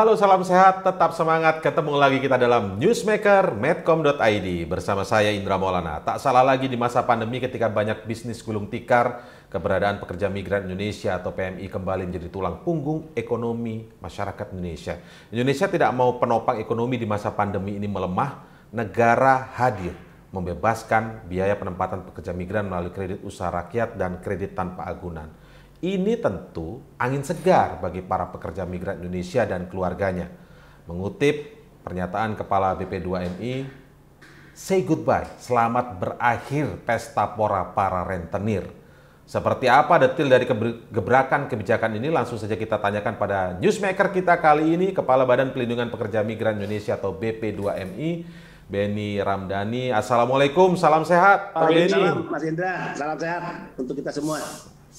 Halo salam sehat, tetap semangat. Ketemu lagi kita dalam Newsmaker Medcom.id bersama saya Indra Maulana. Tak salah lagi di masa pandemi ketika banyak bisnis gulung tikar, keberadaan pekerja migran Indonesia atau PMI kembali menjadi tulang punggung ekonomi masyarakat Indonesia. Indonesia tidak mau penopang ekonomi di masa pandemi ini melemah, negara hadir membebaskan biaya penempatan pekerja migran melalui kredit usaha rakyat dan kredit tanpa agunan. Ini tentu angin segar bagi para pekerja migran Indonesia dan keluarganya. Mengutip pernyataan Kepala BP2MI, say goodbye, selamat berakhir pesta pora para rentenir. Seperti apa detail dari gebrakan kebijakan ini langsung saja kita tanyakan pada newsmaker kita kali ini, Kepala Badan Pelindungan Pekerja Migran Indonesia atau BP2MI, Benny Ramdhani. Assalamualaikum, salam sehat. Pak Beni. Salam Mas Indra, salam sehat untuk kita semua.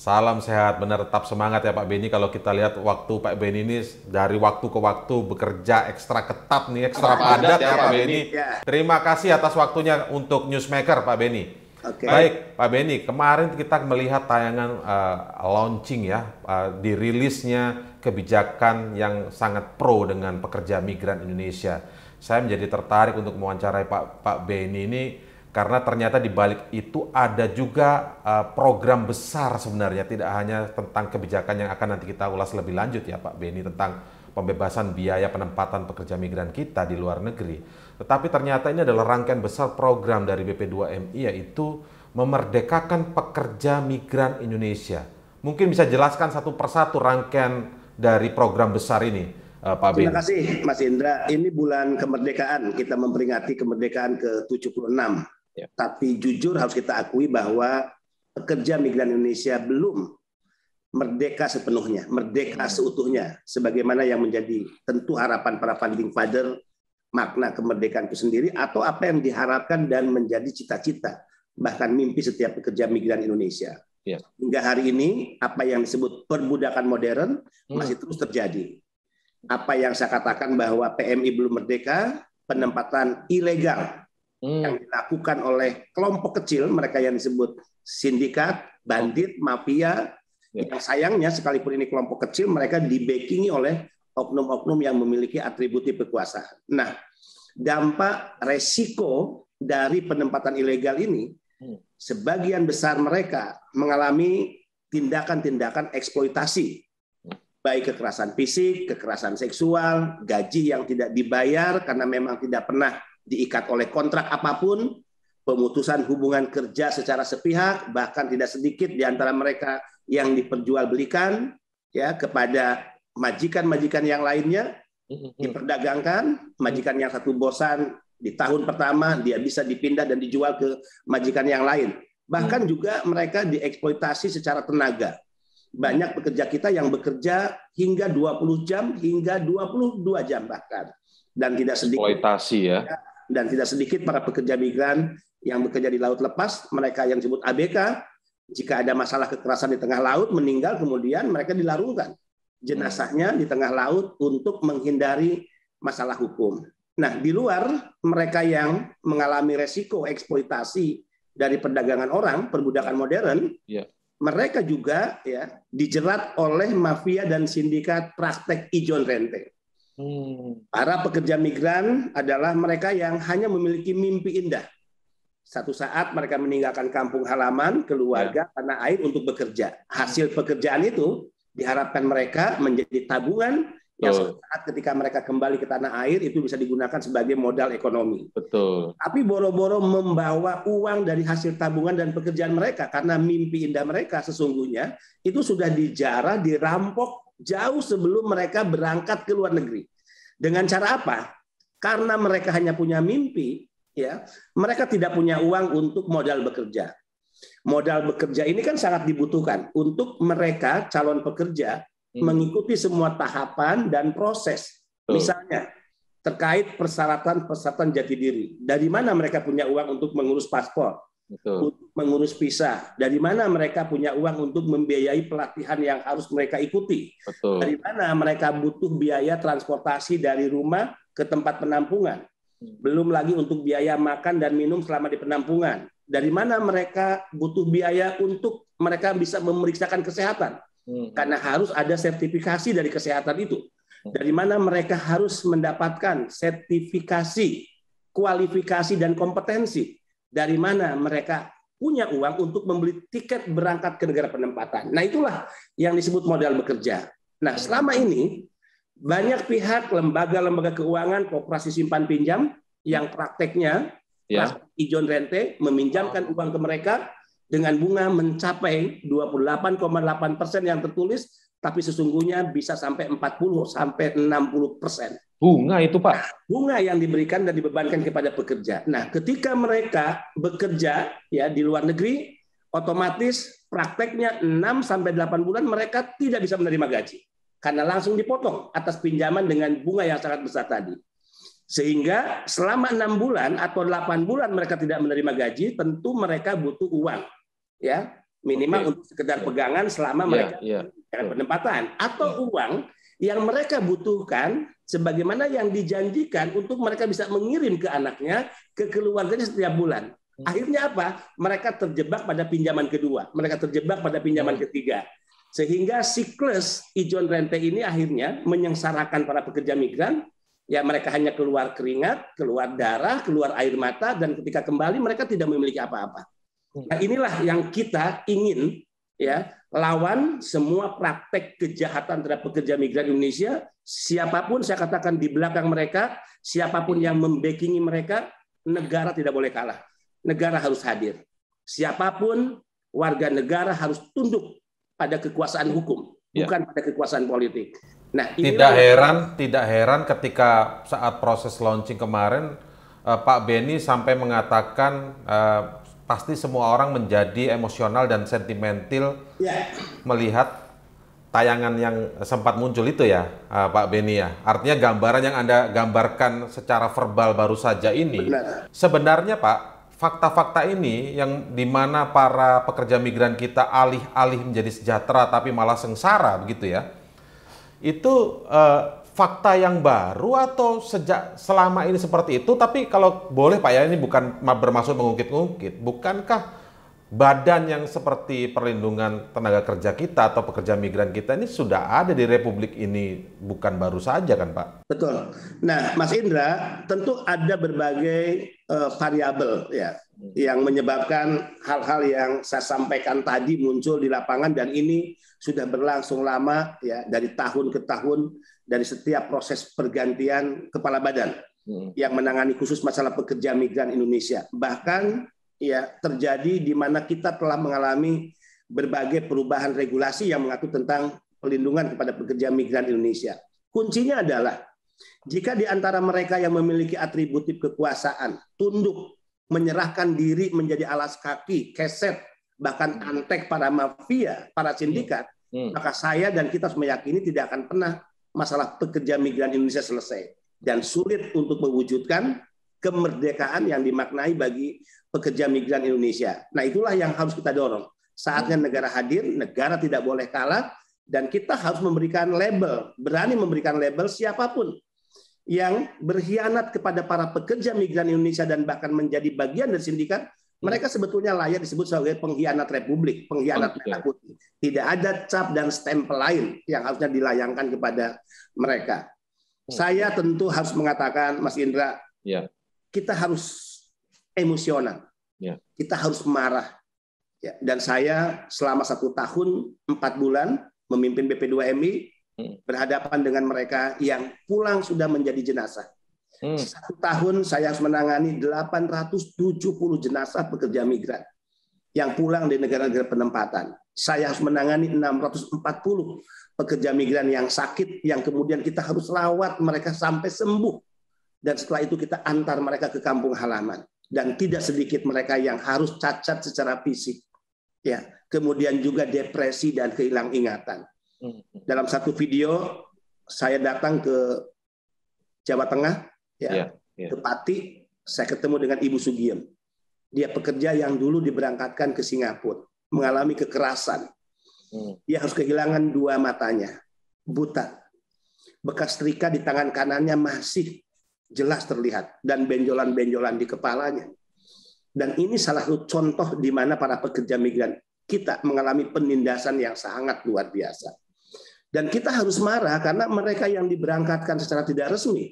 Salam sehat, benar tetap semangat ya Pak Beni. Kalau kita lihat waktu Pak Beni ini dari waktu ke waktu bekerja ekstra ketat nih, ekstra padat, padat ya, ya Pak Beni. Ya. Terima kasih atas waktunya untuk Newsmaker Pak Beni. Okay. Baik Pak Beni, kemarin kita melihat tayangan uh, launching ya, uh, dirilisnya kebijakan yang sangat pro dengan pekerja migran Indonesia. Saya menjadi tertarik untuk mewawancarai Pak Pak Beni ini karena ternyata di balik itu ada juga uh, program besar sebenarnya tidak hanya tentang kebijakan yang akan nanti kita ulas lebih lanjut ya Pak Beni tentang pembebasan biaya penempatan pekerja migran kita di luar negeri. Tetapi ternyata ini adalah rangkaian besar program dari BP2MI yaitu memerdekakan pekerja migran Indonesia. Mungkin bisa jelaskan satu persatu rangkaian dari program besar ini. Uh, Pak Terima kasih Mas Indra. Ini bulan kemerdekaan, kita memperingati kemerdekaan ke-76 Ya. Tapi jujur harus kita akui bahwa pekerja migran Indonesia belum merdeka sepenuhnya, merdeka hmm. seutuhnya, sebagaimana yang menjadi tentu harapan para founding father makna kemerdekaan itu sendiri atau apa yang diharapkan dan menjadi cita-cita bahkan mimpi setiap pekerja migran Indonesia. Ya. Hingga hari ini apa yang disebut perbudakan modern hmm. masih terus terjadi. Apa yang saya katakan bahwa PMI belum merdeka, penempatan ilegal hmm. yang dilakukan oleh kelompok kecil mereka yang disebut sindikat, bandit, mafia. Ya. Yang sayangnya sekalipun ini kelompok kecil mereka dibekingi oleh oknum-oknum yang memiliki atribut kekuasaan. Nah, dampak resiko dari penempatan ilegal ini hmm. sebagian besar mereka mengalami tindakan-tindakan eksploitasi hmm. baik kekerasan fisik, kekerasan seksual, gaji yang tidak dibayar karena memang tidak pernah diikat oleh kontrak apapun, pemutusan hubungan kerja secara sepihak, bahkan tidak sedikit di antara mereka yang diperjualbelikan ya kepada majikan-majikan yang lainnya diperdagangkan, majikan yang satu bosan di tahun pertama dia bisa dipindah dan dijual ke majikan yang lain. Bahkan mm. juga mereka dieksploitasi secara tenaga. Banyak pekerja kita yang bekerja hingga 20 jam hingga 22 jam bahkan dan tidak sedikit eksploitasi ya, ya dan tidak sedikit para pekerja migran yang bekerja di laut lepas, mereka yang disebut ABK, jika ada masalah kekerasan di tengah laut, meninggal kemudian mereka dilarungkan jenazahnya di tengah laut untuk menghindari masalah hukum. Nah, di luar mereka yang mengalami resiko eksploitasi dari perdagangan orang, perbudakan modern, ya. mereka juga ya dijerat oleh mafia dan sindikat praktek ijon rente. Hmm. Para pekerja migran adalah mereka yang hanya memiliki mimpi indah. Satu saat mereka meninggalkan kampung halaman, keluarga, ya. tanah air untuk bekerja. Hmm. Hasil pekerjaan itu diharapkan mereka menjadi tabungan yang saat ketika mereka kembali ke tanah air itu bisa digunakan sebagai modal ekonomi. Betul. Tapi boro-boro membawa uang dari hasil tabungan dan pekerjaan mereka karena mimpi indah mereka sesungguhnya itu sudah dijarah, dirampok jauh sebelum mereka berangkat ke luar negeri. Dengan cara apa? Karena mereka hanya punya mimpi, ya, mereka tidak punya uang untuk modal bekerja. Modal bekerja ini kan sangat dibutuhkan untuk mereka calon pekerja hmm. mengikuti semua tahapan dan proses. Misalnya terkait persyaratan-persyaratan jati diri. Dari mana mereka punya uang untuk mengurus paspor? Betul. mengurus visa. Dari mana mereka punya uang untuk membiayai pelatihan yang harus mereka ikuti? Betul. Dari mana mereka butuh biaya transportasi dari rumah ke tempat penampungan? Hmm. Belum lagi untuk biaya makan dan minum selama di penampungan. Dari mana mereka butuh biaya untuk mereka bisa memeriksakan kesehatan? Hmm. Karena harus ada sertifikasi dari kesehatan itu. Hmm. Dari mana mereka harus mendapatkan sertifikasi, kualifikasi dan kompetensi dari mana mereka punya uang untuk membeli tiket berangkat ke negara penempatan. Nah, itulah yang disebut modal bekerja. Nah, selama ini banyak pihak lembaga-lembaga keuangan, koperasi simpan pinjam yang prakteknya ya. ijon rente meminjamkan uang ke mereka dengan bunga mencapai 28,8 persen yang tertulis, tapi sesungguhnya bisa sampai 40 sampai 60 persen. Bunga itu Pak. Bunga yang diberikan dan dibebankan kepada pekerja. Nah, ketika mereka bekerja ya di luar negeri, otomatis prakteknya 6 sampai 8 bulan mereka tidak bisa menerima gaji karena langsung dipotong atas pinjaman dengan bunga yang sangat besar tadi. Sehingga selama enam bulan atau 8 bulan mereka tidak menerima gaji, tentu mereka butuh uang. Ya, minimal okay. untuk sekedar pegangan selama yeah, mereka yeah. Iya. penempatan atau yeah. uang yang mereka butuhkan sebagaimana yang dijanjikan untuk mereka bisa mengirim ke anaknya, ke keluarganya setiap bulan. Hmm. Akhirnya apa? Mereka terjebak pada pinjaman kedua, mereka terjebak pada pinjaman hmm. ketiga. Sehingga siklus ijon rente ini akhirnya menyengsarakan para pekerja migran. Ya mereka hanya keluar keringat, keluar darah, keluar air mata, dan ketika kembali mereka tidak memiliki apa-apa. Hmm. Nah inilah yang kita ingin ya lawan semua praktek kejahatan terhadap pekerja migran Indonesia siapapun saya katakan di belakang mereka siapapun yang membekingi mereka negara tidak boleh kalah negara harus hadir siapapun warga negara harus tunduk pada kekuasaan hukum ya. bukan pada kekuasaan politik nah tidak heran tidak heran ketika saat proses launching kemarin eh, Pak Beni sampai mengatakan eh, pasti semua orang menjadi emosional dan sentimental ya. melihat tayangan yang sempat muncul itu ya, ah, Pak Beni ya. Artinya gambaran yang Anda gambarkan secara verbal baru saja ini, Benar. sebenarnya Pak, fakta-fakta ini yang dimana para pekerja migran kita alih-alih menjadi sejahtera tapi malah sengsara begitu ya, itu uh, fakta yang baru atau sejak selama ini seperti itu? Tapi kalau boleh Pak ya, ini bukan bermaksud mengungkit-ungkit. Bukankah badan yang seperti perlindungan tenaga kerja kita atau pekerja migran kita ini sudah ada di Republik ini bukan baru saja kan Pak? Betul. Nah, Mas Indra, tentu ada berbagai uh, variabel ya yang menyebabkan hal-hal yang saya sampaikan tadi muncul di lapangan dan ini sudah berlangsung lama ya dari tahun ke tahun dari setiap proses pergantian kepala badan hmm. yang menangani khusus masalah pekerja migran Indonesia. Bahkan ya terjadi di mana kita telah mengalami berbagai perubahan regulasi yang mengatur tentang pelindungan kepada pekerja migran Indonesia. Kuncinya adalah jika di antara mereka yang memiliki atributif kekuasaan tunduk menyerahkan diri menjadi alas kaki, keset, bahkan antek para mafia, para sindikat, hmm. maka saya dan kita harus meyakini tidak akan pernah masalah pekerja migran Indonesia selesai dan sulit untuk mewujudkan kemerdekaan yang dimaknai bagi pekerja migran Indonesia. Nah, itulah yang harus kita dorong. Saatnya hmm. negara hadir, negara tidak boleh kalah dan kita harus memberikan label, berani memberikan label siapapun yang berkhianat kepada para pekerja migran Indonesia dan bahkan menjadi bagian dari sindikat Iya. Mereka sebetulnya layak disebut sebagai pengkhianat republik, pengkhianat merah putih. Tidak ada cap dan stempel lain yang harusnya dilayangkan kepada mereka. Hmm. Saya tentu harus mengatakan, Mas Indra, yeah. kita harus emosional, yeah. kita harus marah. Ya, dan saya selama satu tahun empat bulan memimpin BP2MI hmm. berhadapan dengan mereka yang pulang sudah menjadi jenazah. Hmm. Satu tahun saya harus menangani 870 jenazah pekerja migran yang pulang di negara-negara penempatan. Saya harus menangani 640 pekerja migran yang sakit, yang kemudian kita harus rawat mereka sampai sembuh. Dan setelah itu kita antar mereka ke kampung halaman. Dan tidak sedikit mereka yang harus cacat secara fisik. ya Kemudian juga depresi dan kehilangan ingatan. Hmm. Dalam satu video, saya datang ke Jawa Tengah, ya, yeah, yeah. ke saya ketemu dengan Ibu Sugiem. Dia pekerja yang dulu diberangkatkan ke Singapura, mengalami kekerasan. Hmm. Dia harus kehilangan dua matanya, buta. Bekas setrika di tangan kanannya masih jelas terlihat dan benjolan-benjolan di kepalanya. Dan ini salah satu contoh di mana para pekerja migran kita mengalami penindasan yang sangat luar biasa. Dan kita harus marah karena mereka yang diberangkatkan secara tidak resmi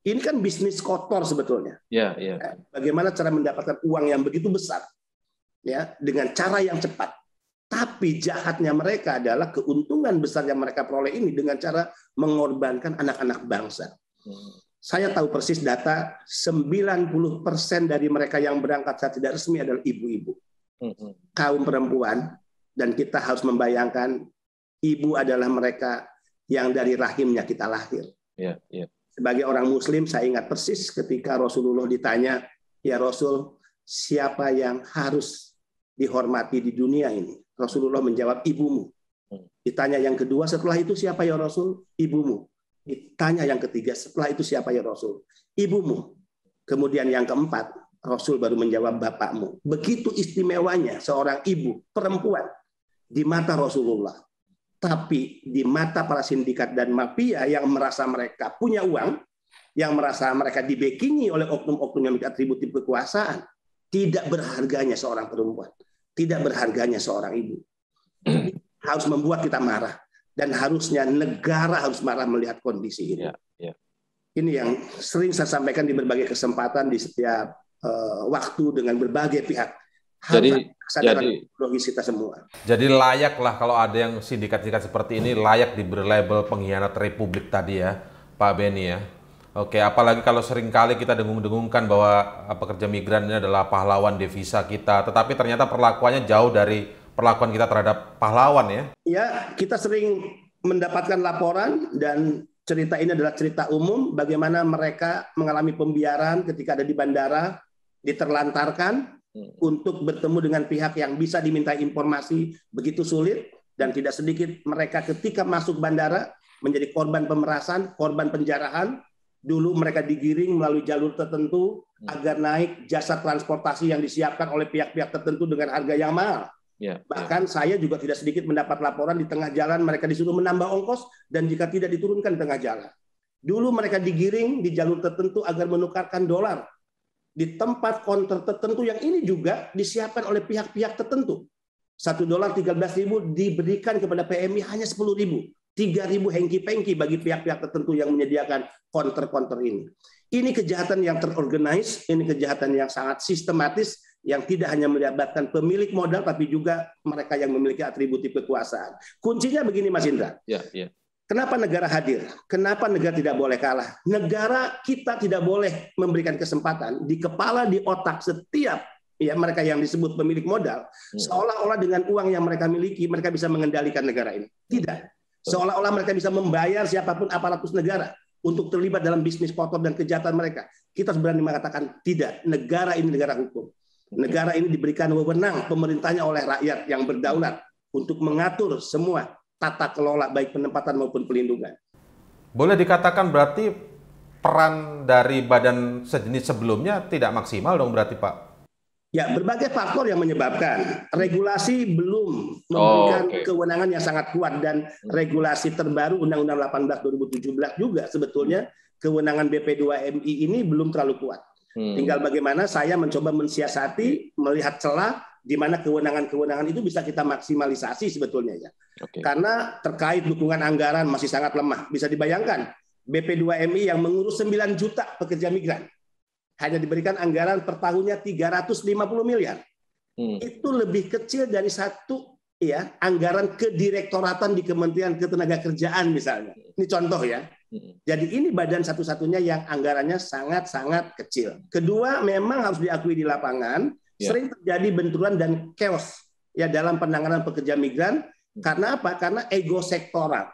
ini kan bisnis kotor sebetulnya. Ya, ya. Eh, bagaimana cara mendapatkan uang yang begitu besar, ya, dengan cara yang cepat. Tapi jahatnya mereka adalah keuntungan besar yang mereka peroleh ini dengan cara mengorbankan anak-anak bangsa. Hmm. Saya tahu persis data 90% dari mereka yang berangkat saat tidak resmi adalah ibu-ibu. Hmm. Kaum perempuan dan kita harus membayangkan ibu adalah mereka yang dari rahimnya kita lahir. Yeah, yeah. Sebagai orang Muslim, saya ingat persis ketika Rasulullah ditanya, "Ya Rasul, siapa yang harus dihormati di dunia ini?" Rasulullah menjawab, "Ibumu." Hmm. Ditanya yang kedua, "Setelah itu siapa ya Rasul?" "Ibumu." Ditanya yang ketiga, "Setelah itu siapa ya Rasul?" "Ibumu." Kemudian yang keempat, Rasul baru menjawab bapakmu. Begitu istimewanya seorang ibu, perempuan, di mata Rasulullah. Tapi di mata para sindikat dan mafia yang merasa mereka punya uang, yang merasa mereka dibekingi oleh oknum-oknum yang atributif kekuasaan, tidak berharganya seorang perempuan, tidak berharganya seorang ibu. harus membuat kita marah dan harusnya negara harus marah melihat kondisi ini. Ya, ya. Ini yang sering saya sampaikan di berbagai kesempatan di setiap eh, waktu dengan berbagai pihak. Jadi kesadaran jadi, kita semua. Jadi layaklah kalau ada yang sindikat-sindikat seperti ini layak diberi label pengkhianat Republik tadi ya, Pak Beni ya. Oke, apalagi kalau seringkali kita dengung-dengungkan bahwa ah, pekerja migran ini adalah pahlawan devisa kita, tetapi ternyata perlakuannya jauh dari perlakuan kita terhadap pahlawan ya. Ya, kita sering mendapatkan laporan dan cerita ini adalah cerita umum bagaimana mereka mengalami pembiaran ketika ada di bandara, diterlantarkan, Hmm. untuk bertemu dengan pihak yang bisa diminta informasi begitu sulit dan tidak sedikit mereka ketika masuk bandara menjadi korban pemerasan, korban penjarahan. Dulu mereka digiring melalui jalur tertentu hmm. agar naik jasa transportasi yang disiapkan oleh pihak-pihak tertentu dengan harga yang mahal. Yeah, ya. Bahkan yeah. saya juga tidak sedikit mendapat laporan di tengah jalan mereka disuruh menambah ongkos dan jika tidak diturunkan di tengah jalan. Dulu mereka digiring di jalur tertentu agar menukarkan dolar di tempat konter tertentu yang ini juga disiapkan oleh pihak-pihak tertentu. Satu dolar tiga belas ribu diberikan kepada PMI hanya sepuluh ribu tiga ribu hengki-pengki bagi pihak-pihak tertentu yang menyediakan konter-konter ini. Ini kejahatan yang terorganis ini kejahatan yang sangat sistematis, yang tidak hanya melibatkan pemilik modal, tapi juga mereka yang memiliki atribut kekuasaan. Kuncinya begini, Mas Indra. Ya, ya. Kenapa negara hadir? Kenapa negara tidak boleh kalah? Negara kita tidak boleh memberikan kesempatan di kepala, di otak setiap ya mereka yang disebut pemilik modal hmm. seolah-olah dengan uang yang mereka miliki mereka bisa mengendalikan negara ini. Tidak. Seolah-olah mereka bisa membayar siapapun aparatus negara untuk terlibat dalam bisnis kotor dan kejahatan mereka. Kita berani mengatakan tidak. Negara ini negara hukum. Negara ini diberikan wewenang pemerintahnya oleh rakyat yang berdaulat untuk mengatur semua tata kelola baik penempatan maupun pelindungan. Boleh dikatakan berarti peran dari badan sejenis sebelumnya tidak maksimal dong berarti Pak? Ya, berbagai faktor yang menyebabkan regulasi belum oh, memberikan oh, okay. kewenangan yang sangat kuat dan hmm. regulasi terbaru Undang-Undang 18 2017 juga sebetulnya kewenangan BP2MI ini belum terlalu kuat. Hmm. Tinggal bagaimana saya mencoba mensiasati, melihat celah di mana kewenangan-kewenangan itu bisa kita maksimalisasi sebetulnya ya. Okay. Karena terkait dukungan anggaran masih sangat lemah. Bisa dibayangkan BP2MI yang mengurus 9 juta pekerja migran hanya diberikan anggaran per tahunnya 350 miliar. Hmm. Itu lebih kecil dari satu ya anggaran kedirektoratan di Kementerian Ketenagakerjaan misalnya. Ini contoh ya. Hmm. Jadi ini badan satu-satunya yang anggarannya sangat-sangat kecil. Kedua, memang harus diakui di lapangan Ya. sering terjadi benturan dan chaos ya dalam penanganan pekerja migran karena apa? Karena ego sektoral.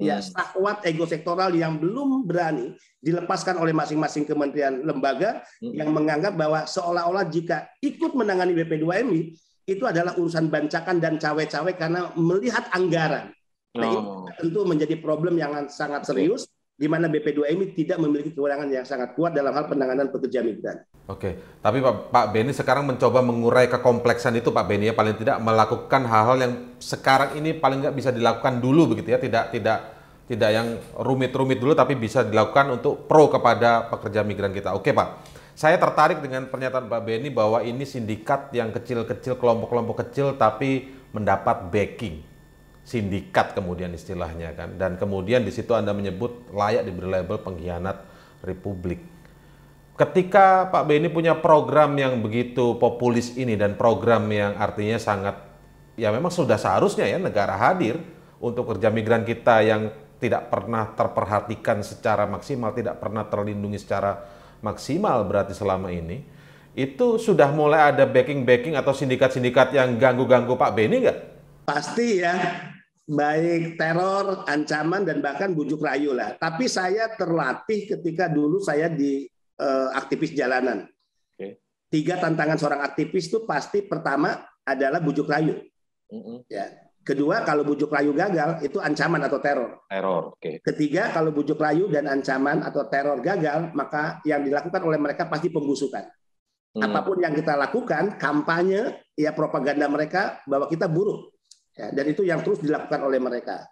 Ya, hmm. sahwat ego sektoral yang belum berani dilepaskan oleh masing-masing kementerian lembaga hmm. yang menganggap bahwa seolah-olah jika ikut menangani BP2MI itu adalah urusan bancakan dan cawe-cawe karena melihat anggaran. Nah, itu oh. tentu menjadi problem yang sangat serius di mana bp 2 ini tidak memiliki kewenangan yang sangat kuat dalam hal penanganan pekerja migran. Oke, tapi Pak, Pak Beni sekarang mencoba mengurai kekompleksan itu Pak Beni ya paling tidak melakukan hal-hal yang sekarang ini paling nggak bisa dilakukan dulu begitu ya, tidak tidak tidak yang rumit-rumit dulu tapi bisa dilakukan untuk pro kepada pekerja migran kita. Oke Pak, saya tertarik dengan pernyataan Pak Beni bahwa ini sindikat yang kecil-kecil, kelompok-kelompok kecil tapi mendapat backing sindikat kemudian istilahnya kan dan kemudian di situ Anda menyebut layak diberi label pengkhianat republik. Ketika Pak Beni punya program yang begitu populis ini dan program yang artinya sangat ya memang sudah seharusnya ya negara hadir untuk kerja migran kita yang tidak pernah terperhatikan secara maksimal, tidak pernah terlindungi secara maksimal berarti selama ini itu sudah mulai ada backing-backing atau sindikat-sindikat yang ganggu-ganggu Pak Beni nggak? Pasti ya, baik teror, ancaman dan bahkan bujuk rayu lah. Tapi saya terlatih ketika dulu saya di uh, aktivis jalanan. Tiga tantangan seorang aktivis itu pasti pertama adalah bujuk rayu. Mm -hmm. Ya. Kedua, kalau bujuk rayu gagal, itu ancaman atau teror. Teror, Okay. Ketiga, kalau bujuk rayu dan ancaman atau teror gagal, maka yang dilakukan oleh mereka pasti pembusukan. Hmm. Apapun yang kita lakukan, kampanye, ya propaganda mereka bahwa kita buruk. Ya, dan itu yang terus dilakukan oleh mereka.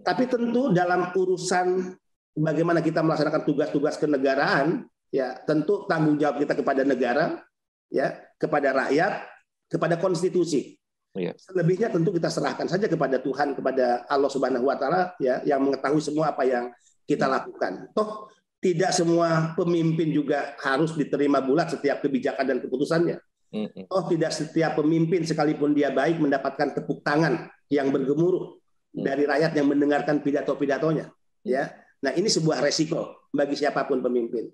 Tapi tentu dalam urusan bagaimana kita melaksanakan tugas-tugas kenegaraan, ya tentu tanggung jawab kita kepada negara, ya kepada rakyat, kepada konstitusi. Ya. Selebihnya tentu kita serahkan saja kepada Tuhan, kepada Allah Subhanahu Wa Taala, ya yang mengetahui semua apa yang kita mm. lakukan. Toh tidak semua pemimpin juga harus diterima bulat setiap kebijakan dan keputusannya. Oh, tidak setiap pemimpin sekalipun dia baik mendapatkan tepuk tangan yang bergemuruh mm. dari rakyat yang mendengarkan pidato-pidatonya, mm. ya. Nah, ini sebuah resiko bagi siapapun pemimpin.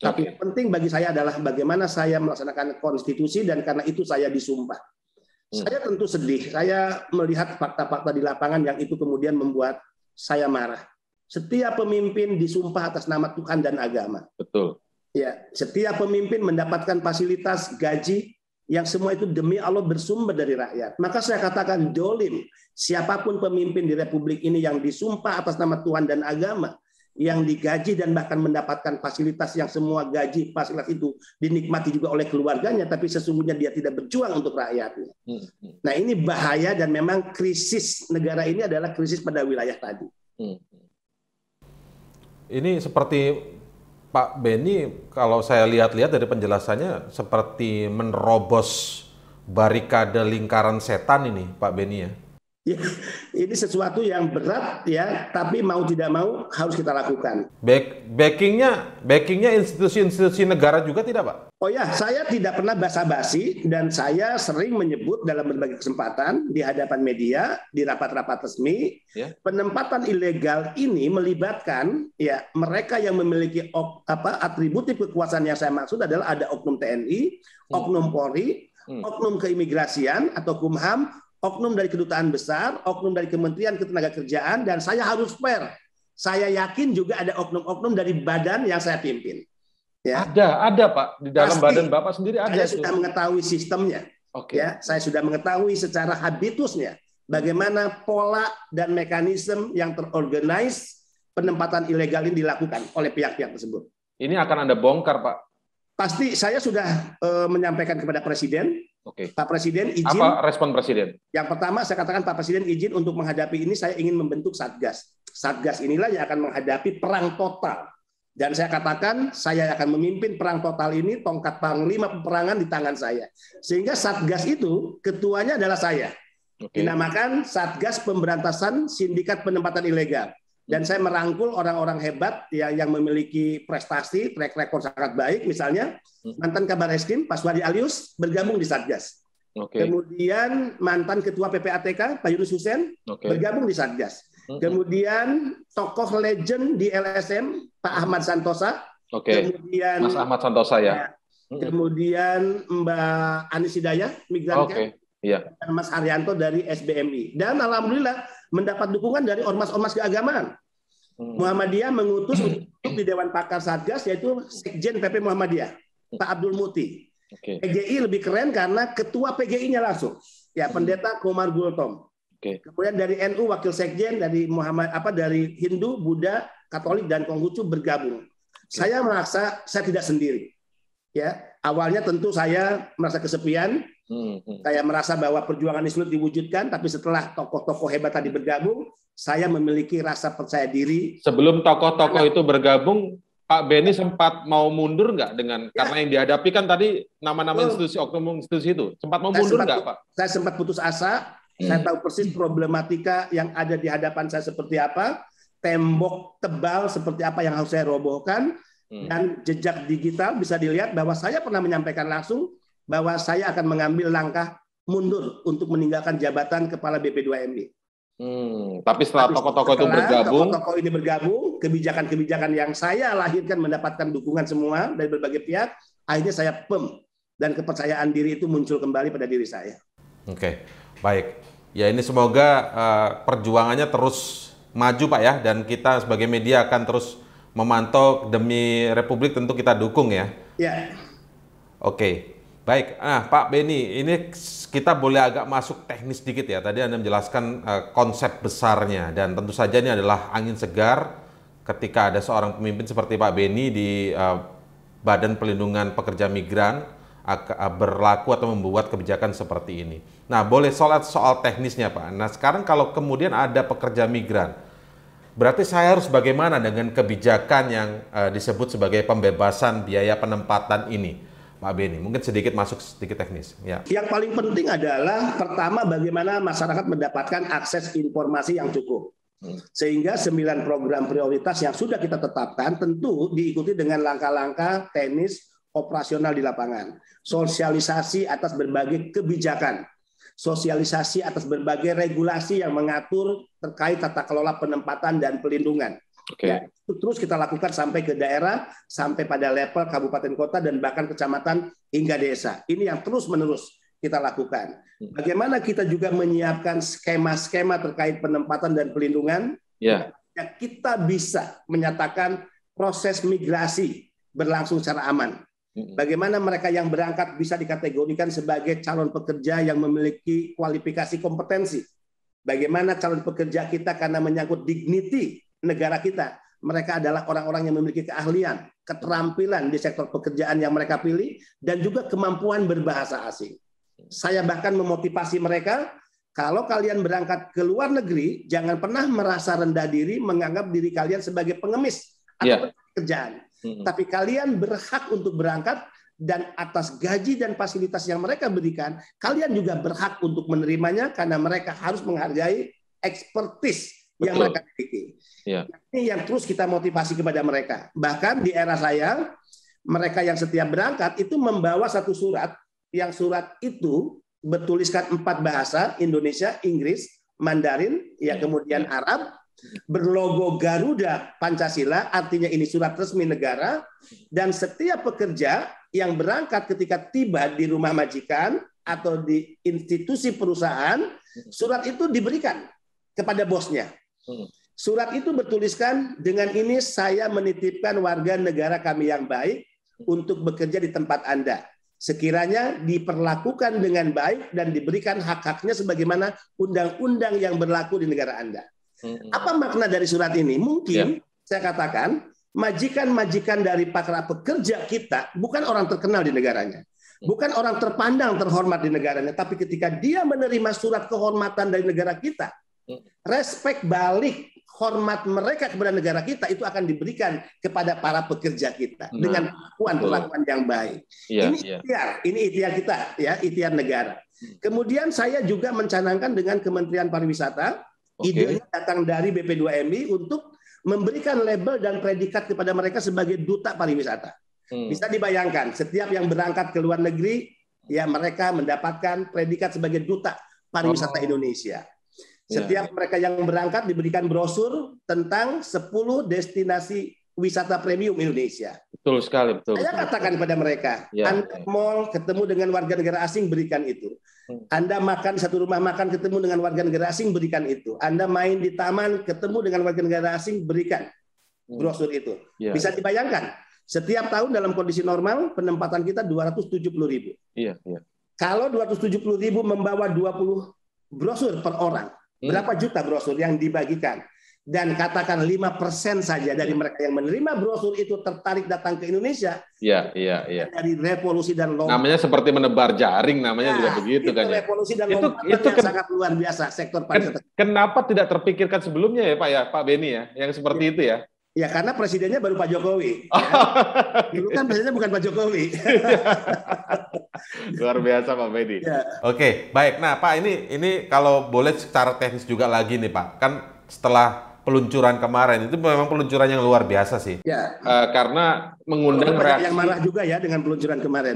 Tapi yang penting bagi saya adalah bagaimana saya melaksanakan konstitusi dan karena itu saya disumpah. Mm. Saya tentu sedih. Saya melihat fakta-fakta di lapangan yang itu kemudian membuat saya marah. Setiap pemimpin disumpah atas nama Tuhan dan agama. Betul. Ya, setiap pemimpin mendapatkan fasilitas gaji yang semua itu demi Allah bersumber dari rakyat. Maka saya katakan dolim, siapapun pemimpin di Republik ini yang disumpah atas nama Tuhan dan agama, yang digaji dan bahkan mendapatkan fasilitas yang semua gaji fasilitas itu dinikmati juga oleh keluarganya, tapi sesungguhnya dia tidak berjuang untuk rakyatnya. Hmm, hmm. Nah ini bahaya dan memang krisis negara ini adalah krisis pada wilayah tadi. Hmm, ini seperti Pak Beni kalau saya lihat-lihat dari penjelasannya seperti menerobos barikade lingkaran setan ini Pak Beni ya. Ya, ini sesuatu yang berat ya, tapi mau tidak mau harus kita lakukan. Back, backingnya, backingnya institusi-institusi negara juga tidak, Pak? Oh ya, saya tidak pernah basa-basi dan saya sering menyebut dalam berbagai kesempatan di hadapan media, di rapat-rapat resmi, ya. penempatan ilegal ini melibatkan ya mereka yang memiliki ok, apa atributif kekuasaan yang saya maksud adalah ada oknum TNI, hmm. oknum Polri, hmm. oknum keimigrasian atau kumham, oknum dari kedutaan besar, oknum dari Kementerian ketenaga kerjaan, dan saya harus fair. Saya yakin juga ada oknum-oknum dari badan yang saya pimpin. Ya. Ada, ada Pak di dalam Pasti, badan Bapak sendiri ada. Saya sudah mengetahui sistemnya. Okay. Ya, saya sudah mengetahui secara habitusnya bagaimana pola dan mekanisme yang terorganize penempatan ilegal ini dilakukan oleh pihak-pihak tersebut. Ini akan Anda bongkar, Pak. Pasti saya sudah e, menyampaikan kepada Presiden Oke. Okay. Pak Presiden izin. Apa respon Presiden? Yang pertama saya katakan Pak Presiden izin untuk menghadapi ini saya ingin membentuk satgas. Satgas inilah yang akan menghadapi perang total. Dan saya katakan saya akan memimpin perang total ini tongkat panglima peperangan di tangan saya. Sehingga satgas itu ketuanya adalah saya. Okay. Dinamakan Satgas Pemberantasan Sindikat Penempatan Ilegal dan saya merangkul orang-orang hebat ya yang memiliki prestasi track record sangat baik misalnya hmm. mantan kabar eskrim Pak Suwadi Alius bergabung di Satgas okay. kemudian mantan ketua PPATK Pak Yunus Hussein okay. bergabung di Satgas hmm. kemudian tokoh legend di LSM Pak Ahmad Santosa okay. kemudian Mas Ahmad Santosa ya, ya. Hmm. kemudian Mbak Anis Hidayah migran okay. Iya. yeah. Mas Arianto dari SBMI dan alhamdulillah mendapat dukungan dari ormas-ormas keagamaan. Hmm. Muhammadiyah mengutus untuk di Dewan Pakar Satgas yaitu Sekjen PP Muhammadiyah, Pak Abdul Muti. Okay. PGI lebih keren karena ketua PGI-nya langsung, ya hmm. Pendeta Komar Gultom. Okay. Kemudian dari NU wakil sekjen dari Muhammad apa dari Hindu, Buddha, Katolik dan Konghucu bergabung. Okay. Saya merasa saya tidak sendiri. Ya, awalnya tentu saya merasa kesepian, Hmm, hmm. Kayak merasa bahwa perjuangan Islam diwujudkan, tapi setelah tokoh-tokoh hebat tadi bergabung, saya memiliki rasa percaya diri. Sebelum tokoh-tokoh itu bergabung, Pak Beni sempat mau mundur nggak dengan ya. karena yang dihadapi kan tadi nama-nama institusi oknum institusi itu sempat mau saya mundur nggak Pak? Saya sempat putus asa. Hmm. Saya tahu persis problematika yang ada di hadapan saya seperti apa, tembok tebal seperti apa yang harus saya robohkan, hmm. dan jejak digital bisa dilihat bahwa saya pernah menyampaikan langsung bahwa saya akan mengambil langkah mundur untuk meninggalkan jabatan kepala BP2MI. Hmm, tapi setelah tokoh-tokoh itu bergabung, tokoh-tokoh ini bergabung, kebijakan-kebijakan yang saya lahirkan mendapatkan dukungan semua dari berbagai pihak, akhirnya saya pem dan kepercayaan diri itu muncul kembali pada diri saya. Oke, okay. baik. Ya ini semoga uh, perjuangannya terus maju Pak ya dan kita sebagai media akan terus memantau demi Republik tentu kita dukung ya. Ya. Yeah. Oke. Okay. Baik, nah Pak Beni, ini kita boleh agak masuk teknis sedikit ya. Tadi Anda menjelaskan uh, konsep besarnya dan tentu saja ini adalah angin segar ketika ada seorang pemimpin seperti Pak Beni di uh, Badan Pelindungan Pekerja Migran eh, berlaku atau membuat kebijakan seperti ini. Nah, boleh sholat soal teknisnya Pak. Nah, sekarang kalau kemudian ada pekerja migran, berarti saya harus bagaimana dengan kebijakan yang uh, disebut sebagai pembebasan biaya penempatan ini? Pak Beni. Mungkin sedikit masuk sedikit teknis. Ya. Yang paling penting adalah pertama bagaimana masyarakat mendapatkan akses informasi yang cukup. Sehingga sembilan program prioritas yang sudah kita tetapkan tentu diikuti dengan langkah-langkah teknis operasional di lapangan. Sosialisasi atas berbagai kebijakan. Sosialisasi atas berbagai regulasi yang mengatur terkait tata kelola penempatan dan pelindungan Okay. Ya, terus kita lakukan sampai ke daerah, sampai pada level kabupaten kota dan bahkan kecamatan hingga desa. Ini yang terus menerus kita lakukan. Hmm. Bagaimana kita juga menyiapkan skema-skema terkait penempatan dan pelindungan? Ya. ya kita bisa menyatakan proses migrasi berlangsung secara aman. Hmm. Bagaimana mereka yang berangkat bisa dikategorikan sebagai calon pekerja yang memiliki kualifikasi kompetensi? Bagaimana calon pekerja kita karena menyangkut dignity negara kita. Mereka adalah orang-orang yang memiliki keahlian, keterampilan di sektor pekerjaan yang mereka pilih, dan juga kemampuan berbahasa asing. Saya bahkan memotivasi mereka, kalau kalian berangkat ke luar negeri, jangan pernah merasa rendah diri menganggap diri kalian sebagai pengemis atau yeah. pekerjaan. Hmm. Tapi kalian berhak untuk berangkat dan atas gaji dan fasilitas yang mereka berikan, kalian juga berhak untuk menerimanya karena mereka harus menghargai ekspertis Betul. yang mereka miliki. Ya. Ini yang terus kita motivasi kepada mereka. Bahkan di era saya, mereka yang setiap berangkat itu membawa satu surat yang surat itu bertuliskan empat bahasa Indonesia, Inggris, Mandarin, ya, iya. kemudian Arab, berlogo Garuda Pancasila, artinya ini surat resmi negara, dan setiap pekerja yang berangkat ketika tiba di rumah majikan atau di institusi perusahaan, surat itu diberikan kepada bosnya. Hmm. Surat itu bertuliskan dengan ini saya menitipkan warga negara kami yang baik untuk bekerja di tempat Anda. Sekiranya diperlakukan dengan baik dan diberikan hak-haknya sebagaimana undang-undang yang berlaku di negara Anda. Hmm. Apa makna dari surat ini? Mungkin ya. saya katakan majikan-majikan dari para pekerja kita bukan orang terkenal di negaranya. Bukan orang terpandang terhormat di negaranya, tapi ketika dia menerima surat kehormatan dari negara kita, respek balik hormat mereka kepada negara kita itu akan diberikan kepada para pekerja kita hmm. dengan perlakuan perlakuan yang baik. Ya, ini iya. ikhtiar, ini ikhtiar kita ya, ikhtiar negara. Hmm. Kemudian saya juga mencanangkan dengan Kementerian Pariwisata, okay. idenya datang dari BP2MI untuk memberikan label dan predikat kepada mereka sebagai duta pariwisata. Hmm. Bisa dibayangkan setiap yang berangkat ke luar negeri ya mereka mendapatkan predikat sebagai duta pariwisata oh. Indonesia. Iya. Setiap ya. mereka yang berangkat diberikan brosur tentang 10 destinasi wisata premium Indonesia. Betul sekali, betul. Saya katakan kepada mereka, ya. Anda mall ketemu dengan warga negara asing berikan itu. Hmm. Anda makan satu rumah makan ketemu dengan warga negara asing berikan itu. Anda main di taman ketemu dengan warga negara asing berikan hmm. brosur itu. Ya. Bisa dibayangkan, setiap tahun dalam kondisi normal penempatan kita 270 ribu. Iya, iya. Kalau 270 ribu membawa 20 brosur per orang, Hmm. Berapa juta brosur yang dibagikan? Dan katakan 5% saja dari mereka yang menerima brosur itu tertarik datang ke Indonesia. Iya, iya, iya. Dari revolusi dan lomba. Namanya seperti menebar jaring namanya nah, juga begitu itu kan. Itu ya. revolusi dan itu, lomba itu ken- sangat luar biasa sektor pariwisata. kenapa tidak terpikirkan sebelumnya ya Pak ya, Pak Beni ya, yang seperti ya. itu ya? Ya karena presidennya baru Pak Jokowi. Oh. Ya. kan presidennya bukan Pak Jokowi. Luar biasa Pak Bedi. Ya. Oke, baik. Nah Pak ini ini kalau boleh secara teknis juga lagi nih Pak. Kan setelah peluncuran kemarin itu memang peluncuran yang luar biasa sih. Ya. Uh, karena mengundang oh, reaksi. Yang marah juga ya dengan peluncuran kemarin.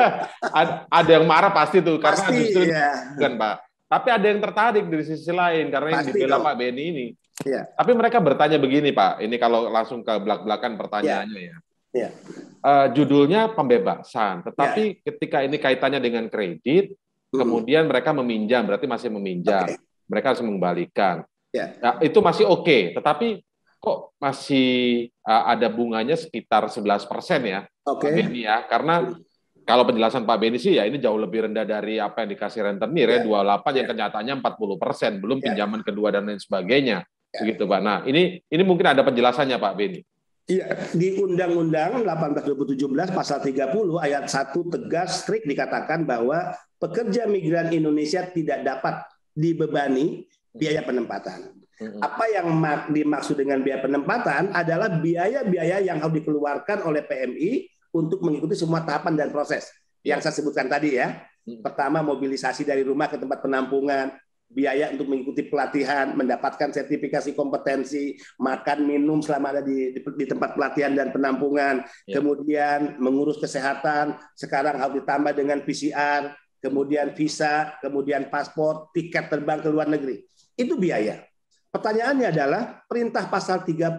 ada yang marah pasti tuh pasti, karena justru ya. bukan Pak tapi ada yang tertarik dari sisi lain karena Pasti yang dibela Pak Beni ini. Ya. Tapi mereka bertanya begini Pak, ini kalau langsung ke belak-belakan pertanyaannya iya. ya. ya. ya. Uh, judulnya pembebasan, tetapi ya. ketika ini kaitannya dengan kredit, hmm. kemudian mereka meminjam, berarti masih meminjam, okay. mereka harus mengembalikan. Ya. Nah, itu masih oke, okay, tetapi kok masih uh, ada bunganya sekitar 11 persen ya, okay. Pak ya, karena hmm kalau penjelasan Pak Beni sih ya ini jauh lebih rendah dari apa yang dikasih rentenir ya, ya 28 yang ya. kenyataannya 40 persen belum ya. pinjaman kedua dan lain sebagainya ya. begitu Pak. Nah ini ini mungkin ada penjelasannya Pak Beni. Iya, di Undang-Undang 18 2017 pasal 30 ayat 1 tegas strik dikatakan bahwa pekerja migran Indonesia tidak dapat dibebani biaya penempatan. Apa yang dimaksud dengan biaya penempatan adalah biaya-biaya yang harus dikeluarkan oleh PMI untuk mengikuti semua tahapan dan proses yang ya. saya sebutkan tadi ya. Hmm. Pertama mobilisasi dari rumah ke tempat penampungan, biaya untuk mengikuti pelatihan, mendapatkan sertifikasi kompetensi, makan minum selama ada di, di, di tempat pelatihan dan penampungan, ya. kemudian mengurus kesehatan, sekarang harus ditambah dengan PCR, kemudian visa, kemudian paspor, tiket terbang ke luar negeri. Itu biaya. Pertanyaannya adalah perintah pasal 30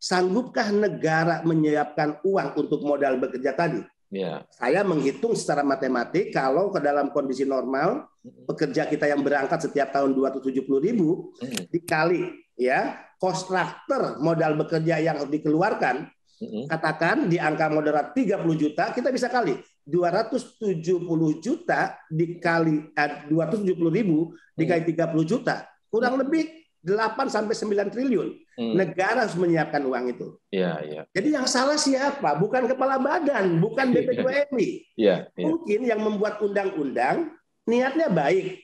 sanggupkah negara menyiapkan uang untuk modal bekerja tadi? Yeah. Saya menghitung secara matematik kalau ke dalam kondisi normal pekerja kita yang berangkat setiap tahun 270 ribu dikali ya kontraktor modal bekerja yang dikeluarkan katakan di angka moderat 30 juta kita bisa kali 270 juta dikali eh, 270 ribu dikali 30 juta kurang lebih 8 sampai 9 triliun. Hmm. Negara harus menyiapkan uang itu. Ya, ya. Jadi yang salah siapa? Bukan kepala badan, bukan BP2MI. Ya, ya. Mungkin yang membuat undang-undang niatnya baik,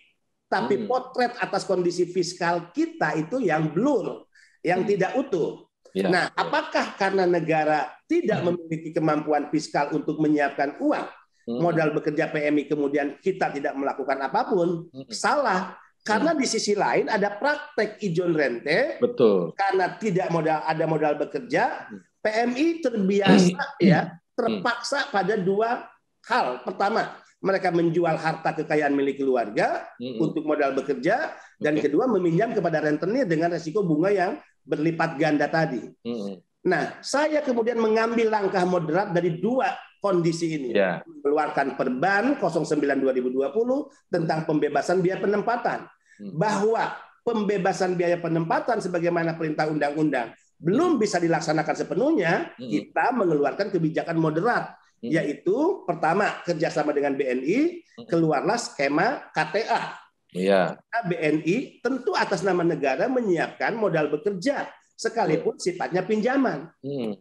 tapi hmm. potret atas kondisi fiskal kita itu yang blur, yang hmm. tidak utuh. Ya, nah, apakah karena negara tidak hmm. memiliki kemampuan fiskal untuk menyiapkan uang, hmm. modal bekerja PMI kemudian kita tidak melakukan apapun, hmm. salah karena di sisi lain ada praktek ijon rente. Betul. Karena tidak modal ada modal bekerja, hmm. PMI terbiasa hmm. ya terpaksa hmm. pada dua hal. Pertama, mereka menjual harta kekayaan milik keluarga untuk modal bekerja dan kedua meminjam kepada rentenir dengan resiko bunga yang berlipat ganda tadi. Nah, saya kemudian mengambil langkah moderat dari dua kondisi ini. Ya. Mengeluarkan Perban 09 2020 tentang pembebasan biaya penempatan. Hmm. bahwa pembebasan biaya penempatan sebagaimana perintah undang-undang belum hmm. bisa dilaksanakan sepenuhnya, hmm. kita mengeluarkan kebijakan moderat yaitu pertama kerjasama dengan BNI keluarlah skema KTA. Iya. Nah, BNI tentu atas nama negara menyiapkan modal bekerja sekalipun sifatnya pinjaman.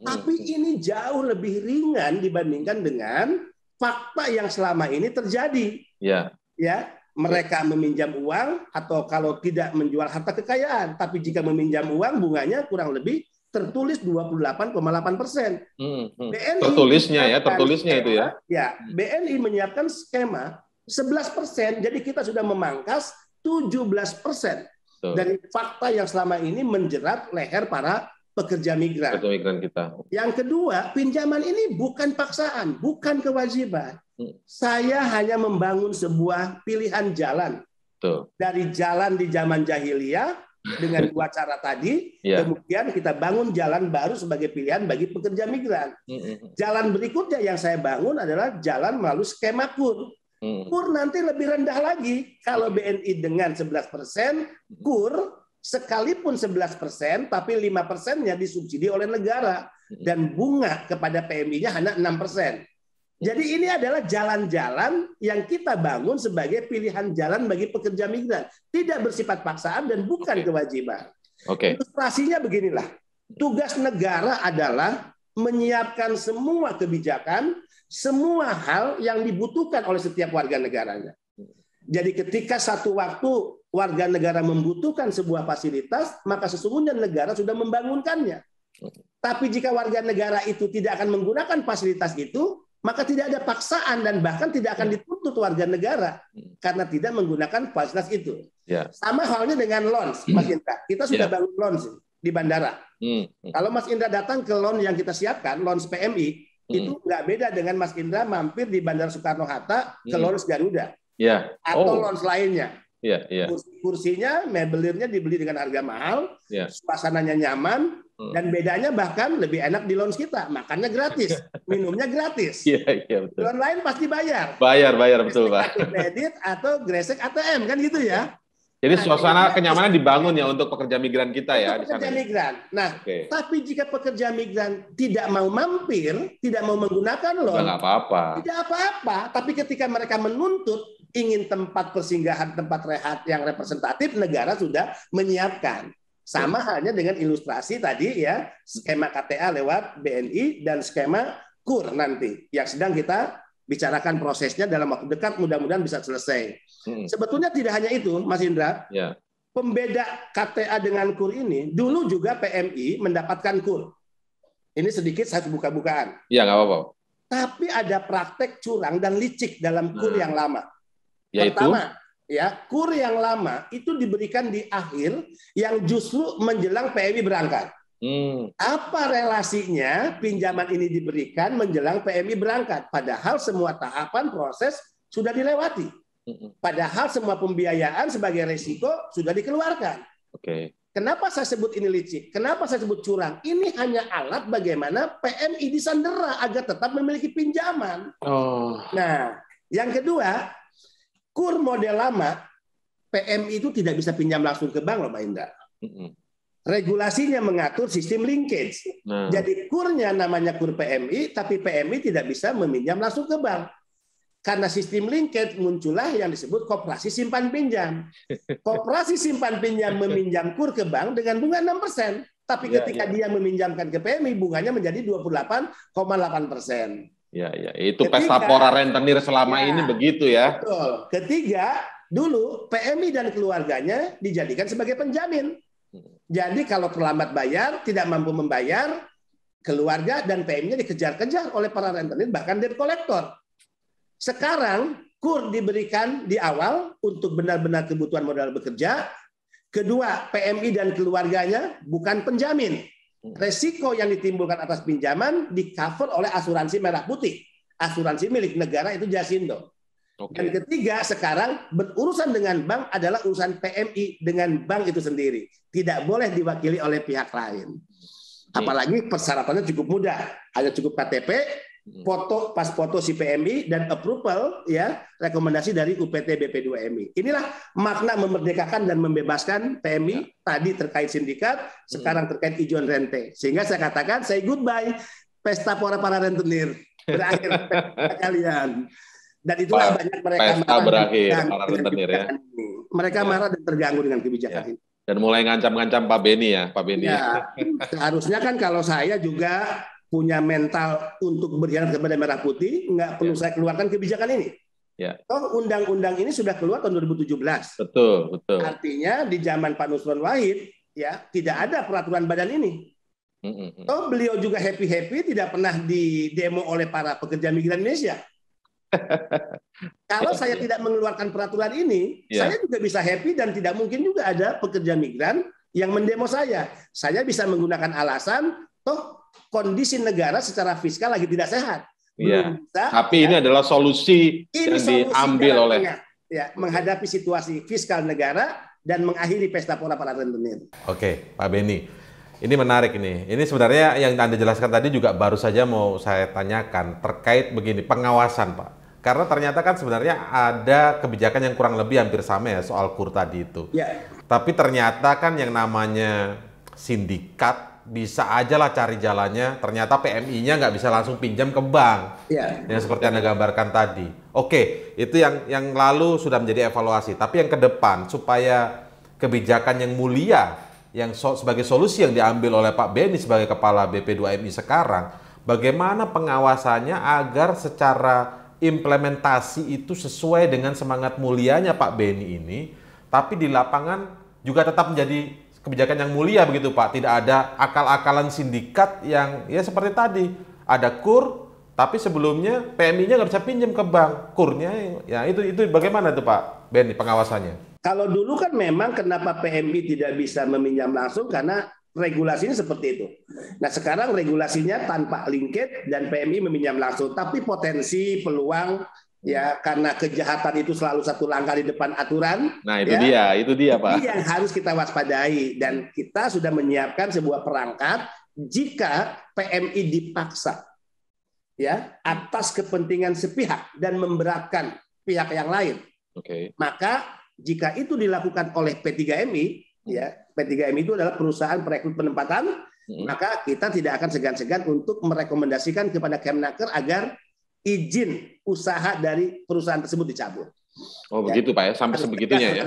Tapi ini jauh lebih ringan dibandingkan dengan fakta yang selama ini terjadi. Iya. Ya. Ya, mereka meminjam uang atau kalau tidak menjual harta kekayaan, tapi jika meminjam uang bunganya kurang lebih tertulis 28,8 persen. Hmm, hmm. BNI tertulisnya ya, tertulisnya skema, itu ya. Ya, BNI menyiapkan skema 11 persen, jadi kita sudah memangkas 17 persen dari fakta yang selama ini menjerat leher para pekerja migran. Pekerja migran kita. Yang kedua, pinjaman ini bukan paksaan, bukan kewajiban. Hmm. Saya hanya membangun sebuah pilihan jalan. Tuh. Dari jalan di zaman jahiliyah dengan dua cara tadi, yeah. kemudian kita bangun jalan baru sebagai pilihan bagi pekerja migran. Hmm. hmm, hmm. Jalan berikutnya yang saya bangun adalah jalan melalui skema kur. Kur hmm. nanti lebih rendah lagi kalau BNI dengan 11%, kur sekalipun 11 persen, tapi 5 persennya disubsidi oleh negara dan bunga kepada PMI-nya hanya 6 persen. Jadi ini adalah jalan-jalan yang kita bangun sebagai pilihan jalan bagi pekerja migran, tidak bersifat paksaan dan bukan okay. kewajiban. Okay. Ilustrasinya beginilah, tugas negara adalah menyiapkan semua kebijakan, semua hal yang dibutuhkan oleh setiap warga negaranya. Jadi ketika satu waktu warga negara membutuhkan sebuah fasilitas, maka sesungguhnya negara sudah membangunkannya. Tapi jika warga negara itu tidak akan menggunakan fasilitas itu, maka tidak ada paksaan dan bahkan tidak akan dituntut warga negara karena tidak menggunakan fasilitas itu. Ya. Sama halnya dengan lounge, hmm. Mas Indra. Kita sudah ya. bangun lounge di bandara. Hmm. Kalau Mas Indra datang ke lounge yang kita siapkan, lounge PMI, hmm. itu nggak beda dengan Mas Indra mampir di Bandara Soekarno Hatta ke hmm. Lounge Garuda ya. Oh. atau lons lainnya. Yeah, yeah. Kursinya, mebelirnya dibeli dengan harga mahal, yeah. suasananya nyaman, hmm. dan bedanya bahkan lebih enak di lounge kita. Makannya gratis, minumnya gratis. yeah, yeah, betul. Lounge lain pasti bayar. Bayar, bayar betul, Pak. Kredit atau gresek ATM kan gitu ya. Jadi nah, suasana kenyamanan dibangun ya untuk pekerja migran kita ya. Pekerja di sana. Ya. migran. Nah, okay. tapi jika pekerja migran tidak mau mampir, tidak mau menggunakan loh. tidak apa-apa. Tidak apa-apa. Tapi ketika mereka menuntut ingin tempat persinggahan, tempat rehat yang representatif, negara sudah menyiapkan. Sama iya. halnya dengan ilustrasi tadi ya, skema KTA lewat BNI dan skema KUR nanti yang sedang kita bicarakan prosesnya dalam waktu dekat mudah-mudahan bisa selesai. Hmm. Sebetulnya tidak hanya itu, Mas Indra. Ya. Pembeda KTA dengan KUR ini dulu juga PMI mendapatkan KUR. Ini sedikit saya buka-bukaan. Iya, nggak apa-apa. Tapi ada praktek curang dan licik dalam KUR nah. yang lama. Yaitu? Pertama, ya kur yang lama itu diberikan di akhir yang justru menjelang PMI berangkat. Hmm. Apa relasinya pinjaman ini diberikan menjelang PMI berangkat? Padahal semua tahapan proses sudah dilewati. Hmm. Padahal semua pembiayaan sebagai resiko sudah dikeluarkan. Oke. Okay. Kenapa saya sebut ini licik? Kenapa saya sebut curang? Ini hanya alat bagaimana PMI disandera agar tetap memiliki pinjaman. Oh. Nah, yang kedua, Kur model lama, PMI itu tidak bisa pinjam langsung ke bank loh Pak Indra. Regulasinya mengatur sistem linkage. Nah. Jadi kurnya namanya kur PMI, tapi PMI tidak bisa meminjam langsung ke bank. Karena sistem linkage muncullah yang disebut koperasi simpan pinjam. Koperasi simpan pinjam meminjam kur ke bank dengan bunga 6%. Tapi iya, ketika ya, ya. dia meminjamkan ke PMI, bunganya menjadi 28,8 persen. Ya, ya. Itu pesta pora rentenir selama ya, ini begitu ya. Betul. Ketiga, dulu PMI dan keluarganya dijadikan sebagai penjamin. Jadi kalau terlambat bayar, tidak mampu membayar, keluarga dan PMI-nya dikejar-kejar oleh para rentenir bahkan debt kolektor. Sekarang KUR diberikan di awal untuk benar-benar kebutuhan modal bekerja. Kedua, PMI dan keluarganya bukan penjamin. Resiko yang ditimbulkan atas pinjaman di cover oleh asuransi merah putih, asuransi milik negara itu Jasindo. Okay. Dan ketiga, sekarang berurusan dengan bank adalah urusan PMI dengan bank itu sendiri. Tidak boleh diwakili oleh pihak lain. Apalagi persyaratannya cukup mudah. Hanya cukup KTP, Hmm. foto pas foto si PMI dan approval ya rekomendasi dari UPT BP2MI. Inilah makna memerdekakan dan membebaskan PMI ya. tadi terkait sindikat, hmm. sekarang terkait ijon rente. Sehingga saya katakan saya goodbye pesta para para rentenir berakhir kalian. Dan itulah banyak mereka pesta marah berakhir para rentenir ya. Mereka ya. marah dan terganggu dengan kebijakan ya. ini. Dan mulai ngancam-ngancam Pak Beni ya, Pak Beni. Ya, seharusnya kan kalau saya juga punya mental untuk berkhianat kepada merah putih, nggak perlu ya. saya keluarkan kebijakan ini. Ya. Toh undang-undang ini sudah keluar tahun 2017. Betul, betul. Artinya di zaman Pak Nusron Wahid ya tidak ada peraturan badan ini. Mm Toh beliau juga happy happy tidak pernah didemo oleh para pekerja migran Indonesia. Kalau saya tidak mengeluarkan peraturan ini, ya. saya juga bisa happy dan tidak mungkin juga ada pekerja migran yang mendemo saya. Saya bisa menggunakan alasan, toh kondisi negara secara fiskal lagi tidak sehat. Iya. Bisa, Tapi ya. ini adalah solusi ini yang solusi diambil oleh ya, menghadapi situasi fiskal negara dan mengakhiri pesta pora para rentenir. Oke, Pak Beni. Ini menarik ini. Ini sebenarnya yang Anda jelaskan tadi juga baru saja mau saya tanyakan terkait begini pengawasan, Pak. Karena ternyata kan sebenarnya ada kebijakan yang kurang lebih hampir sama ya soal kur tadi itu. Ya. Tapi ternyata kan yang namanya sindikat bisa aja lah cari jalannya. Ternyata PMI-nya nggak bisa langsung pinjam ke bank. Iya. Yang seperti Anda gambarkan tadi. Oke, itu yang yang lalu sudah menjadi evaluasi. Tapi yang ke depan supaya kebijakan yang mulia yang so, sebagai solusi yang diambil oleh Pak Beni sebagai kepala BP2MI sekarang, bagaimana pengawasannya agar secara implementasi itu sesuai dengan semangat mulianya Pak Beni ini, tapi di lapangan juga tetap menjadi kebijakan yang mulia begitu Pak. Tidak ada akal-akalan sindikat yang ya seperti tadi. Ada kur, tapi sebelumnya PMI-nya nggak bisa pinjam ke bank. Kurnya ya itu itu bagaimana tuh Pak Benny pengawasannya? Kalau dulu kan memang kenapa PMI tidak bisa meminjam langsung karena regulasinya seperti itu. Nah sekarang regulasinya tanpa linkage dan PMI meminjam langsung. Tapi potensi peluang ya karena kejahatan itu selalu satu langkah di depan aturan. Nah itu ya, dia, itu dia pak. Yang harus kita waspadai dan kita sudah menyiapkan sebuah perangkat jika PMI dipaksa ya atas kepentingan sepihak dan memberatkan pihak yang lain. Oke. Okay. Maka jika itu dilakukan oleh P3MI ya P3MI itu adalah perusahaan perekrut penempatan. Hmm. Maka kita tidak akan segan-segan untuk merekomendasikan kepada Kemnaker agar izin usaha dari perusahaan tersebut dicabut. Oh ya. begitu Pak ya, sampai sebegitunya ya?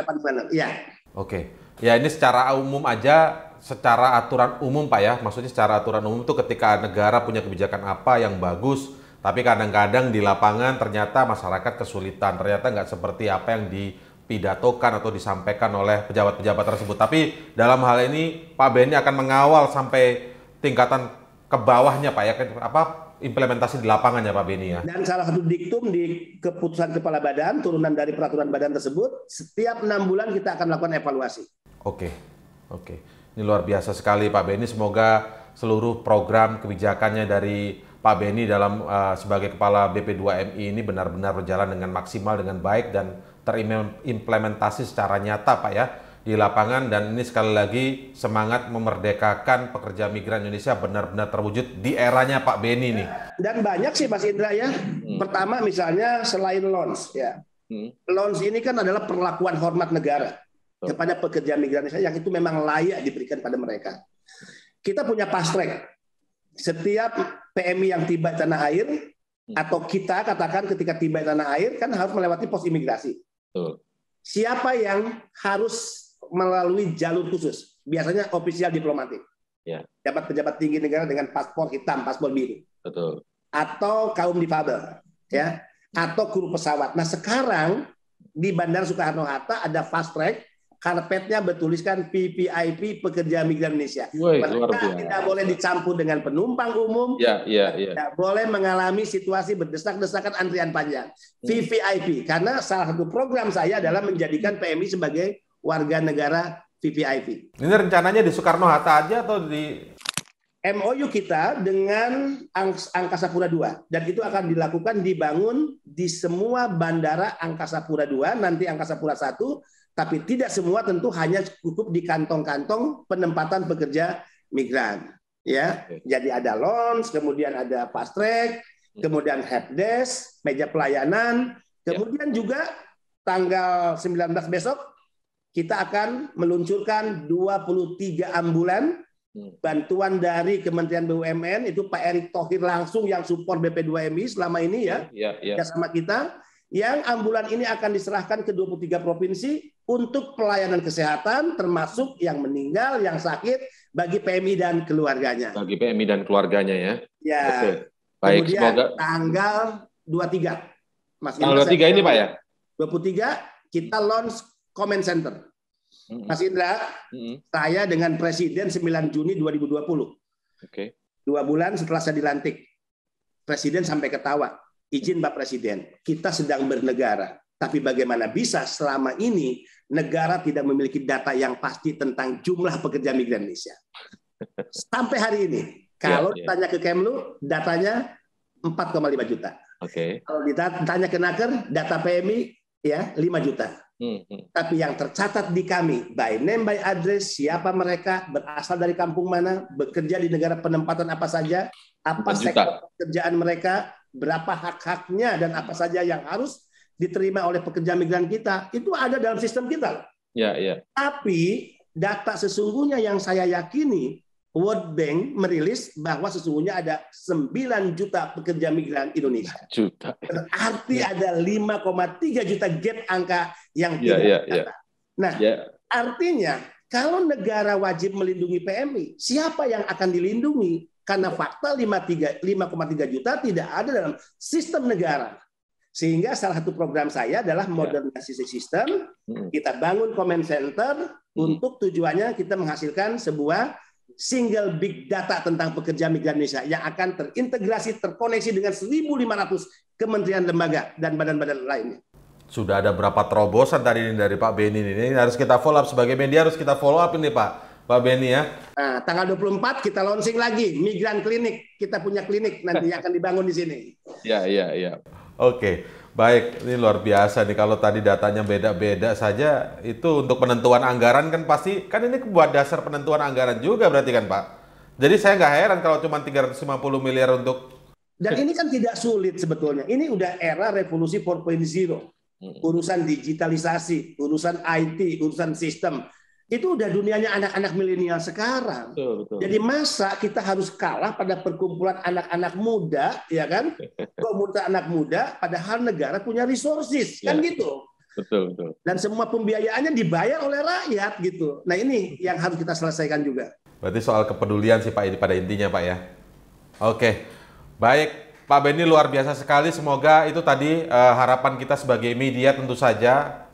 Iya. Oke. Ya ini secara umum aja, secara aturan umum Pak ya, maksudnya secara aturan umum itu ketika negara punya kebijakan apa yang bagus, tapi kadang-kadang di lapangan ternyata masyarakat kesulitan, ternyata nggak seperti apa yang dipidatokan atau disampaikan oleh pejabat-pejabat tersebut. Tapi dalam hal ini Pak Benny akan mengawal sampai tingkatan ke bawahnya Pak ya, apa implementasi di lapangan ya Pak Beni ya. Dan salah satu diktum di keputusan kepala badan turunan dari peraturan badan tersebut setiap enam bulan kita akan lakukan evaluasi. Oke, oke. Ini luar biasa sekali Pak Beni. Semoga seluruh program kebijakannya dari Pak Beni dalam uh, sebagai kepala BP2MI ini benar-benar berjalan dengan maksimal dengan baik dan terimplementasi secara nyata Pak ya di lapangan dan ini sekali lagi semangat memerdekakan pekerja migran Indonesia benar-benar terwujud di eranya Pak Beni nih. Dan banyak sih Mas Indra ya. Hmm. Pertama misalnya selain loans ya. Hmm. Loans ini kan adalah perlakuan hormat negara hmm. kepada pekerja migran Indonesia yang itu memang layak diberikan pada mereka. Kita punya fast track. Setiap PMI yang tiba di tanah air hmm. atau kita katakan ketika tiba di tanah air kan harus melewati pos imigrasi. Betul. Siapa yang harus melalui jalur khusus, biasanya ofisial diplomatik. Ya. Pejabat-pejabat tinggi negara dengan paspor hitam, paspor biru. Betul. Atau kaum difabel, ya. Atau guru pesawat. Nah, sekarang di Bandara Soekarno Hatta ada fast track karpetnya bertuliskan PPIP pekerja migran Indonesia. Woy, Mereka tidak boleh dicampur dengan penumpang umum. Ya, ya, ya. Tidak boleh mengalami situasi berdesak-desakan antrian panjang. Hmm. VVIP karena salah satu program saya adalah menjadikan PMI sebagai warga negara VVIP. Ini rencananya di Soekarno-Hatta aja atau di MOU kita dengan Angkasa Pura II dan itu akan dilakukan dibangun di semua bandara Angkasa Pura II nanti Angkasa Pura I tapi tidak semua tentu hanya cukup di kantong-kantong penempatan pekerja migran ya jadi ada lounge kemudian ada fast track hmm. kemudian helpdesk meja pelayanan ya. kemudian juga tanggal 19 besok kita akan meluncurkan 23 ambulan hmm. bantuan dari Kementerian BUMN itu Pak Erick Thohir langsung yang support BP2MI selama ini ya, ya, ya. ya. sama kita yang ambulan ini akan diserahkan ke 23 provinsi untuk pelayanan kesehatan termasuk yang meninggal, yang sakit bagi PMI dan keluarganya. Bagi PMI dan keluarganya ya. Ya. Oke. Baik, Kemudian semoga tanggal 23. Mas tanggal 23 ini Pak ya. 23 kita launch Comment Center. Mas Indra, mm -hmm. saya dengan Presiden 9 Juni 2020. Okay. Dua bulan setelah saya dilantik, Presiden sampai ketawa. Izin Pak Presiden, kita sedang bernegara. Tapi bagaimana bisa selama ini negara tidak memiliki data yang pasti tentang jumlah pekerja migran Indonesia? Sampai hari ini, ya, kalau yeah, yeah. tanya ke Kemlu, datanya 4,5 juta. Okay. Kalau ditanya ke Naker, data PMI ya 5 juta. Hmm, hmm. Tapi yang tercatat di kami, by name, by address, siapa mereka, berasal dari kampung mana, bekerja di negara penempatan apa saja, apa sektor pekerjaan mereka, berapa hak-haknya, dan apa saja yang harus diterima oleh pekerja migran kita, itu ada dalam sistem kita. Ya, ya. Tapi data sesungguhnya yang saya yakini World Bank merilis bahwa sesungguhnya ada 9 juta pekerja migran Indonesia. Juta. Berarti ya. ada 5,3 juta gap angka yang ya, tidak ya, ya. Nah, ya. artinya kalau negara wajib melindungi PMI, siapa yang akan dilindungi? Karena fakta 5,3 juta tidak ada dalam sistem negara. Sehingga salah satu program saya adalah ya. modernisasi sistem. Hmm. Kita bangun comment center hmm. untuk tujuannya kita menghasilkan sebuah single big data tentang pekerja migran Indonesia yang akan terintegrasi, terkoneksi dengan 1.500 kementerian lembaga dan badan-badan lainnya. Sudah ada berapa terobosan tadi dari Pak Beni ini harus kita follow up sebagai media harus kita follow up ini Pak. Pak Beni ya. Nah, tanggal 24 kita launching lagi Migran Klinik. Kita punya klinik nanti yang akan dibangun di sini. Ya, ya, ya. Oke. Okay. Baik, ini luar biasa nih kalau tadi datanya beda-beda saja itu untuk penentuan anggaran kan pasti kan ini buat dasar penentuan anggaran juga berarti kan Pak. Jadi saya nggak heran kalau cuma 350 miliar untuk dan ini kan tidak sulit sebetulnya. Ini udah era revolusi 4.0. Hmm. Urusan digitalisasi, urusan IT, urusan sistem, itu udah dunianya anak-anak milenial sekarang. Betul, betul. Jadi masa kita harus kalah pada perkumpulan anak-anak muda, ya kan? Komunitas anak muda, padahal negara punya resources, kan ya. gitu. Betul, betul. Dan semua pembiayaannya dibayar oleh rakyat gitu. Nah ini yang harus kita selesaikan juga. Berarti soal kepedulian sih Pak ini pada intinya Pak ya. Oke, baik Pak Benny luar biasa sekali. Semoga itu tadi uh, harapan kita sebagai media tentu saja.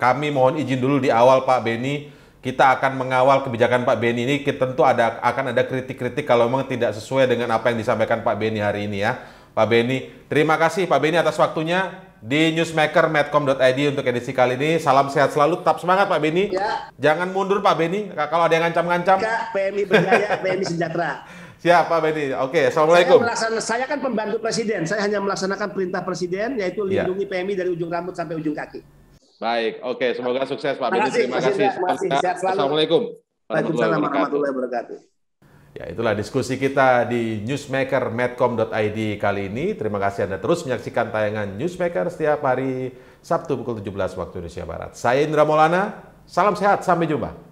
Kami mohon izin dulu di awal Pak Benny kita akan mengawal kebijakan Pak Beni ini Kita tentu ada akan ada kritik-kritik kalau memang tidak sesuai dengan apa yang disampaikan Pak Beni hari ini ya. Pak Beni, terima kasih Pak Beni atas waktunya di newsmaker medcom.id untuk edisi kali ini. Salam sehat selalu, tetap semangat Pak Beni. Ya. Jangan mundur Pak Beni kalau ada yang ngancam-ngancam. PMI berdaya, PMI sejahtera. Siap Pak Beni. Oke, Assalamualaikum. Saya, melaksana, saya kan pembantu presiden. Saya hanya melaksanakan perintah presiden yaitu ya. lindungi ya. PMI dari ujung rambut sampai ujung kaki. Baik, oke. Okay. Semoga sukses Pak Benny. Terima kasih. Terima kasih. Sehat selalu. Assalamualaikum. Waalaikumsalam warahmatullahi wabarakatuh. Ya, itulah diskusi kita di newsmaker kali ini. Terima kasih Anda terus menyaksikan tayangan Newsmaker setiap hari Sabtu pukul 17 waktu Indonesia Barat. Saya Indra Maulana, salam sehat, sampai jumpa.